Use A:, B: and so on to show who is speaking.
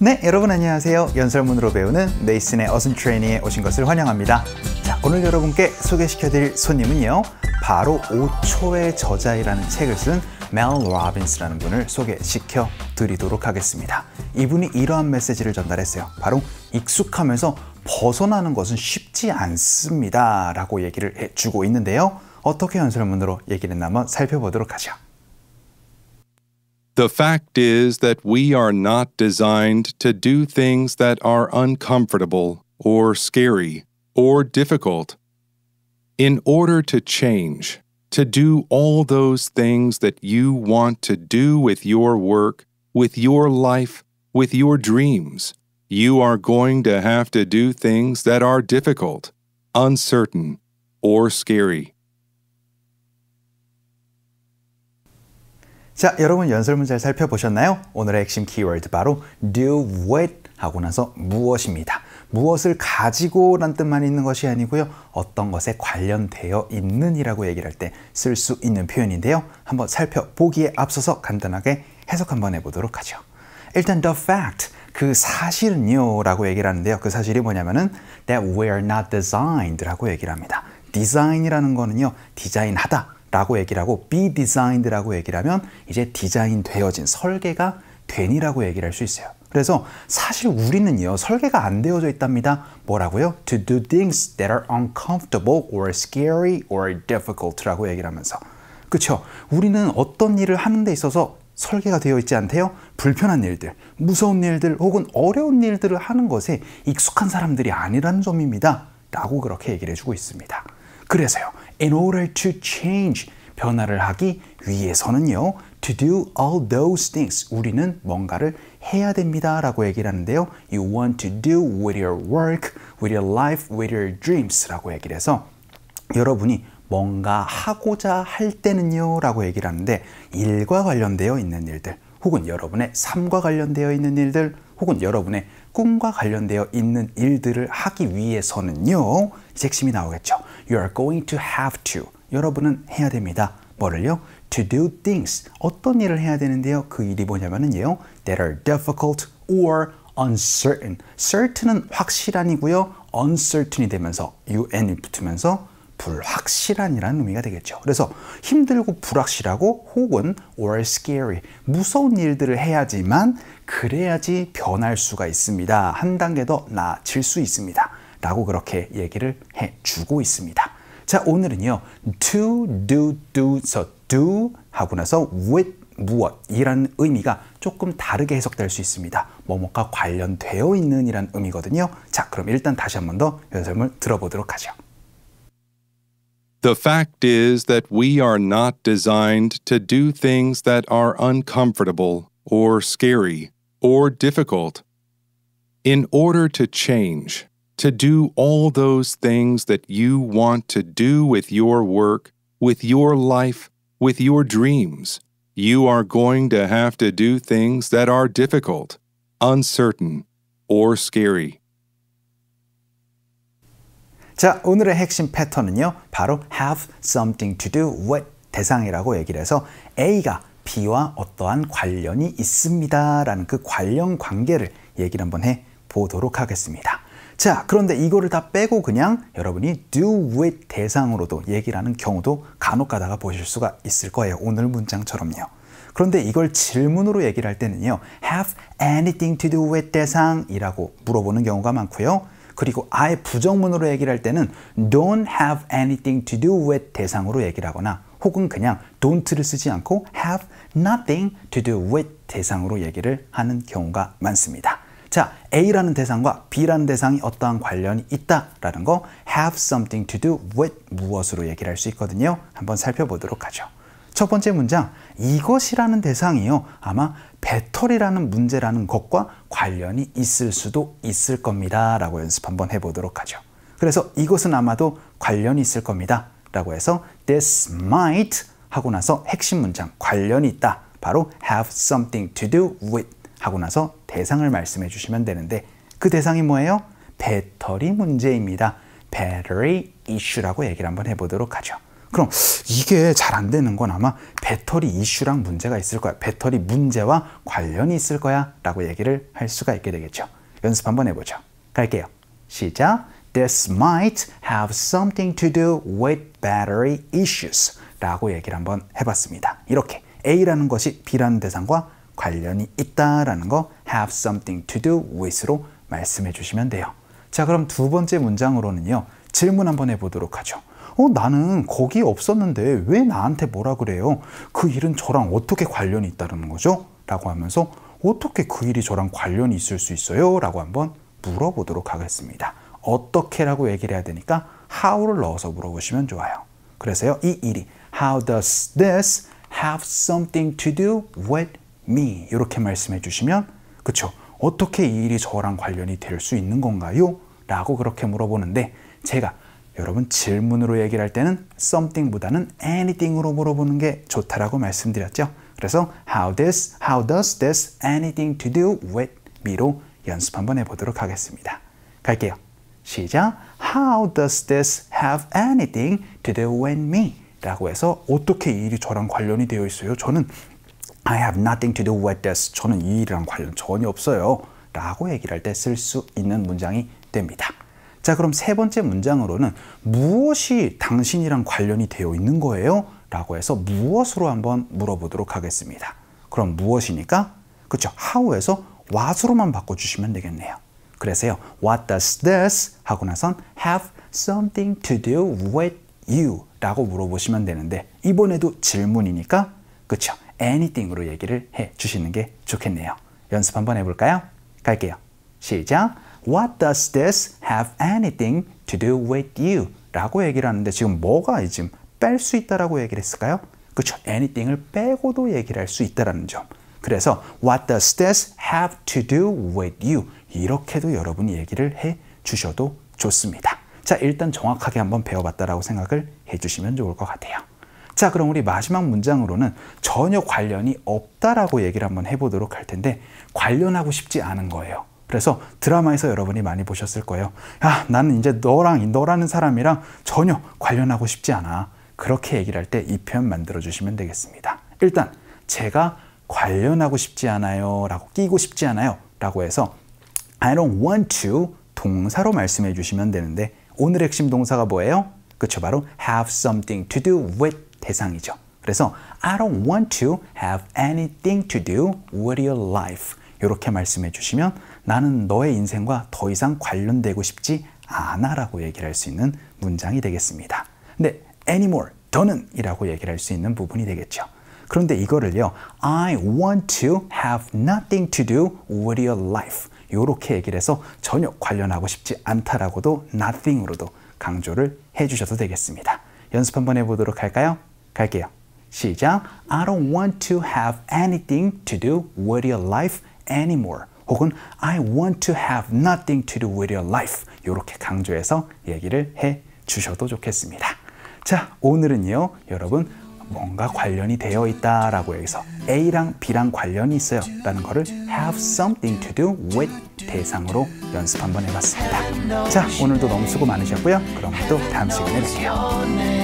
A: 네, 여러분 안녕하세요. 연설문으로 배우는 네이슨의 어순 트레이닝에 오신 것을 환영합니다. 자, 오늘 여러분께 소개시켜드릴 손님은요. 바로 5초의 저자이라는 책을 쓴 멜 로빈스라는 분을 소개시켜 드리도록 하겠습니다. 이분이 이러한 메시지를 전달했어요. 바로 익숙하면서 벗어나는 것은 쉽지 않습니다. 라고 얘기를 해주고 있는데요. 어떻게 연설문으로 얘기를 나 한번 살펴보도록 하죠.
B: The fact is that we are not designed to do things that are uncomfortable or scary or difficult. In order to change, to do all those things that you want to do with your work, with your life, with your dreams, you are going to have to do things that are difficult, uncertain, or scary.
A: 자, 여러분 연설 문잘 살펴보셨나요? 오늘의 핵심 키워드 바로 do what 하고 나서 무엇입니다. 무엇을 가지고란 뜻만 있는 것이 아니고요. 어떤 것에 관련되어 있는이라고 얘기를 할 때 쓸 수 있는 표현인데요. 한번 살펴보기에 앞서서 간단하게 해석 한번 해보도록 하죠. 일단 the fact, 그 사실은요 라고 얘기를 하는데요. 그 사실이 뭐냐면은 that we are not designed 라고 얘기를 합니다. design이라는 거는요. 디자인하다 라고 얘기를 하고 be designed라고 얘기를 하면 이제 디자인 되어진 설계가 된이라고 얘기를 할 수 있어요. 그래서 사실 우리는요 설계가 안 되어져 있답니다. 뭐라고요? To do things that are uncomfortable or scary or difficult라고 얘기를 하면서 그렇 우리는 어떤 일을 하는 데 있어서 설계가 되어 있지 않대요. 불편한 일들, 무서운 일들 혹은 어려운 일들을 하는 것에 익숙한 사람들이 아니라는 점입니다. 라고 그렇게 얘기를 해주고 있습니다. 그래서요. in order to change 변화를 하기 위해서는요. to do all those things 우리는 뭔가를 해야 됩니다라고 얘기를 하는데요. you want to do with your work, with your life, with your dreams라고 얘기를 해서 여러분이 뭔가 하고자 할 때는요 라고 얘기를 하는데 일과 관련되어 있는 일들 혹은 여러분의 삶과 관련되어 있는 일들 혹은 여러분의 꿈과 관련되어 있는 일들을 하기 위해서는요. 이제 핵심이 나오겠죠. You are going to have to. 여러분은 해야 됩니다. 뭐를요? To do things. 어떤 일을 해야 되는데요. 그 일이 뭐냐면요 That are difficult or uncertain. certain은 확실한이고요. uncertain이 되면서 un이 붙으면서 불확실한이라는 의미가 되겠죠. 그래서 힘들고 불확실하고 혹은 or scary 무서운 일들을 해야지만 그래야지 변할 수가 있습니다. 한 단계 더 나아질 수 있습니다. 라고 그렇게 얘기를 해주고 있습니다. 자, 오늘은요. to, do, do, so do 하고 나서 with 무엇이라는 의미가 조금 다르게 해석될 수 있습니다. 뭐뭐가 관련되어 있는 이란 의미거든요. 자, 그럼 일단 다시 한 번더 연습을 들어보도록 하죠.
B: The fact is that we are not designed to do things that are uncomfortable or scary. or difficult. In order to change, to do all those things that you want to do with your work, with your life, with your dreams, you are going to have to do things that are difficult, uncertain, or scary.
A: 자, 오늘의 핵심 패턴은요. 바로 have something to do with 대상이라고 얘기를 해서 A가 비와 어떠한 관련이 있습니다. 라는 그 관련 관계를 얘기를 한번 해 보도록 하겠습니다. 자, 그런데 이거를 다 빼고 그냥 여러분이 do with 대상으로도 얘기를 하는 경우도 간혹 가다가 보실 수가 있을 거예요. 오늘 문장처럼요. 그런데 이걸 질문으로 얘기를 할 때는요. have anything to do with 대상이라고 물어보는 경우가 많고요. 그리고 아예 부정문으로 얘기를 할 때는 don't have anything to do with 대상으로 얘기를 하거나 혹은 그냥 don't를 쓰지 않고 have nothing to do with 대상으로 얘기를 하는 경우가 많습니다. 자, A라는 대상과 B라는 대상이 어떠한 관련이 있다라는 거 have something to do with 무엇으로 얘기를 할 수 있거든요. 한번 살펴보도록 하죠. 첫 번째 문장, 이것이라는 대상이요. 아마 배터리라는 문제라는 것과 관련이 있을 수도 있을 겁니다. 라고 연습 한번 해보도록 하죠. 그래서 이것은 아마도 관련이 있을 겁니다. 라고 해서 this might 하고 나서 핵심 문장 관련이 있다. 바로 have something to do with 하고 나서 대상을 말씀해 주시면 되는데 그 대상이 뭐예요? 배터리 문제입니다. battery issue라고 얘기를 한번 해보도록 하죠. 그럼 이게 잘 안 되는 건 아마 배터리 이슈랑 문제가 있을 거야. 배터리 문제와 관련이 있을 거야 라고 얘기를 할 수가 있게 되겠죠. 연습 한번 해보죠. 갈게요. 시작. This might have something to do with battery issues 라고 얘기를 한번 해봤습니다. 이렇게 A라는 것이 B라는 대상과 관련이 있다라는 거 have something to do with로 말씀해 주시면 돼요. 자 그럼 두 번째 문장으로는요. 질문 한번 해보도록 하죠. 어 나는 거기 없었는데 왜 나한테 뭐라 그래요? 그 일은 저랑 어떻게 관련이 있다는 거죠? 라고 하면서 어떻게 그 일이 저랑 관련이 있을 수 있어요? 라고 한번 물어보도록 하겠습니다. 어떻게라고 얘기를 해야 되니까 how를 넣어서 물어보시면 좋아요. 그래서요. 이 일이 how does this have something to do with me 이렇게 말씀해 주시면 그쵸 어떻게 이 일이 저랑 관련이 될 수 있는 건가요? 라고 그렇게 물어보는데 제가 여러분 질문으로 얘기를 할 때는 something보다는 anything으로 물어보는 게 좋다라고 말씀드렸죠. 그래서 how this, how does this anything to do with me로 연습 한번 해보도록 하겠습니다. 갈게요. 시작. How does this have anything to do with me? 라고 해서 어떻게 이 일이 저랑 관련이 되어 있어요? 저는 I have nothing to do with this. 저는 이 일이랑 관련 전혀 없어요. 라고 얘기를 할 때 쓸 수 있는 문장이 됩니다. 자, 그럼 세 번째 문장으로는 무엇이 당신이랑 관련이 되어 있는 거예요? 라고 해서 무엇으로 한번 물어보도록 하겠습니다. 그럼 무엇이니까? 그쵸. how에서 what으로만 바꿔주시면 되겠네요. 그래서요. What does this 하고 나선 have something to do with you 라고 물어보시면 되는데 이번에도 질문이니까 그쵸? anything으로 얘기를 해 주시는 게 좋겠네요. 연습 한번 해볼까요? 갈게요. 시작! What does this have anything to do with you? 라고 얘기를 하는데 지금 뭐가 지금 뺄 수 있다라고 얘기를 했을까요? 그쵸? anything을 빼고도 얘기를 할 수 있다라는 점. 그래서 what does this have to do with you? 이렇게도 여러분이 얘기를 해 주셔도 좋습니다. 자, 일단 정확하게 한번 배워봤다라고 생각을 해주시면 좋을 것 같아요. 자, 그럼 우리 마지막 문장으로는 전혀 관련이 없다라고 얘기를 한번 해보도록 할 텐데 관련하고 싶지 않은 거예요. 그래서 드라마에서 여러분이 많이 보셨을 거예요. 야, 아, 나는 이제 너랑 너라는 사람이랑 전혀 관련하고 싶지 않아. 그렇게 얘기를 할 때 이 표현 만들어 주시면 되겠습니다. 일단 제가 관련하고 싶지 않아요. 라고 끼고 싶지 않아요. 라고 해서 I don't want to 동사로 말씀해 주시면 되는데 오늘 핵심 동사가 뭐예요? 그쵸 바로 have something to do with 대상이죠. 그래서 I don't want to have anything to do with your life 이렇게 말씀해 주시면 나는 너의 인생과 더 이상 관련되고 싶지 않아 라고 얘기를 할수 있는 문장이 되겠습니다. 근데 anymore, 더는 이라고 얘기를 할수 있는 부분이 되겠죠. 그런데 이거를요. I want to have nothing to do with your life. 요렇게 얘기를 해서 전혀 관련하고 싶지 않다라고도 nothing으로도 강조를 해 주셔도 되겠습니다. 연습 한번 해 보도록 할까요? 갈게요. 시작. I don't want to have anything to do with your life anymore. 혹은 I want to have nothing to do with your life. 요렇게 강조해서 얘기를 해 주셔도 좋겠습니다. 자, 오늘은요, 여러분 뭔가 관련이 되어 있다라고 해서 A랑 B랑 관련이 있어요 라는 거를 have something to do with 대상으로 연습 한번 해봤습니다. 자 오늘도 너무 수고 많으셨고요. 그럼 또 다음 시간에 뵐게요.